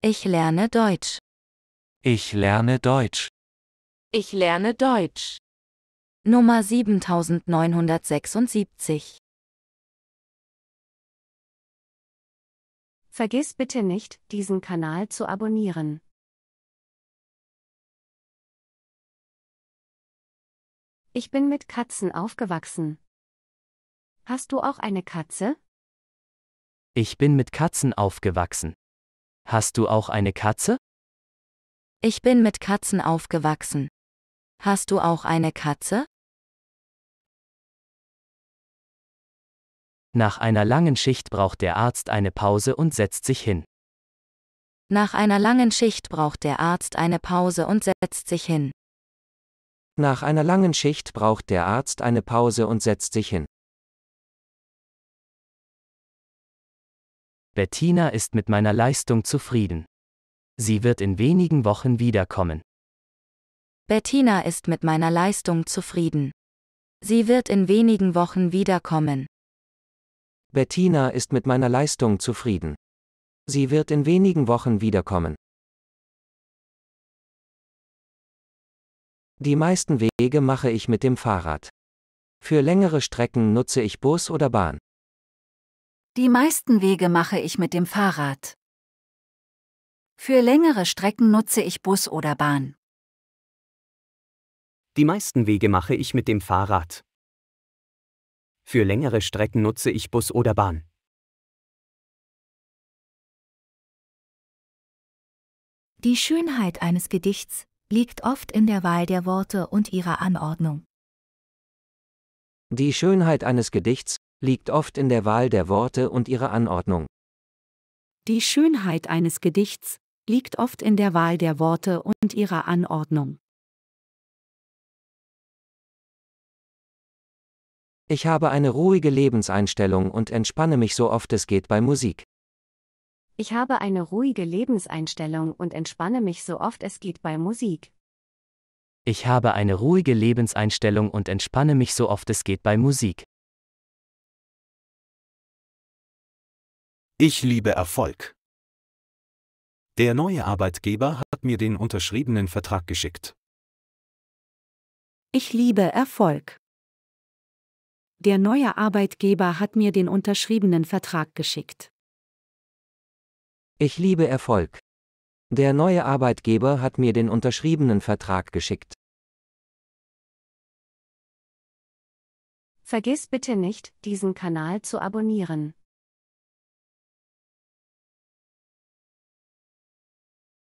Ich lerne Deutsch. Ich lerne Deutsch. Ich lerne Deutsch. Nummer 7976. Vergiss bitte nicht, diesen Kanal zu abonnieren. Ich bin mit Katzen aufgewachsen. Hast du auch eine Katze? Ich bin mit Katzen aufgewachsen. Hast du auch eine Katze? Ich bin mit Katzen aufgewachsen. Hast du auch eine Katze? Nach einer langen Schicht braucht der Arzt eine Pause und setzt sich hin. Nach einer langen Schicht braucht der Arzt eine Pause und setzt sich hin. Nach einer langen Schicht braucht der Arzt eine Pause und setzt sich hin. Bettina ist mit meiner Leistung zufrieden. Sie wird in wenigen Wochen wiederkommen. Bettina ist mit meiner Leistung zufrieden. Sie wird in wenigen Wochen wiederkommen. Bettina ist mit meiner Leistung zufrieden. Sie wird in wenigen Wochen wiederkommen. Die meisten Wege mache ich mit dem Fahrrad. Für längere Strecken nutze ich Bus oder Bahn. Die meisten Wege mache ich mit dem Fahrrad. Für längere Strecken nutze ich Bus oder Bahn. Die meisten Wege mache ich mit dem Fahrrad. Für längere Strecken nutze ich Bus oder Bahn. Die Schönheit eines Gedichts liegt oft in der Wahl der Worte und ihrer Anordnung. Die Schönheit eines Gedichts liegt oft in der Wahl der Worte und ihrer Anordnung. Die Schönheit eines Gedichts liegt oft in der Wahl der Worte und ihrer Anordnung. Ich habe eine ruhige Lebenseinstellung und entspanne mich so oft es geht bei Musik. Ich habe eine ruhige Lebenseinstellung und entspanne mich so oft es geht bei Musik. Ich habe eine ruhige Lebenseinstellung und entspanne mich so oft es geht bei Musik. Ich liebe Erfolg. Der neue Arbeitgeber hat mir den unterschriebenen Vertrag geschickt. Ich liebe Erfolg. Der neue Arbeitgeber hat mir den unterschriebenen Vertrag geschickt. Ich liebe Erfolg. Der neue Arbeitgeber hat mir den unterschriebenen Vertrag geschickt. Vergiss bitte nicht, diesen Kanal zu abonnieren.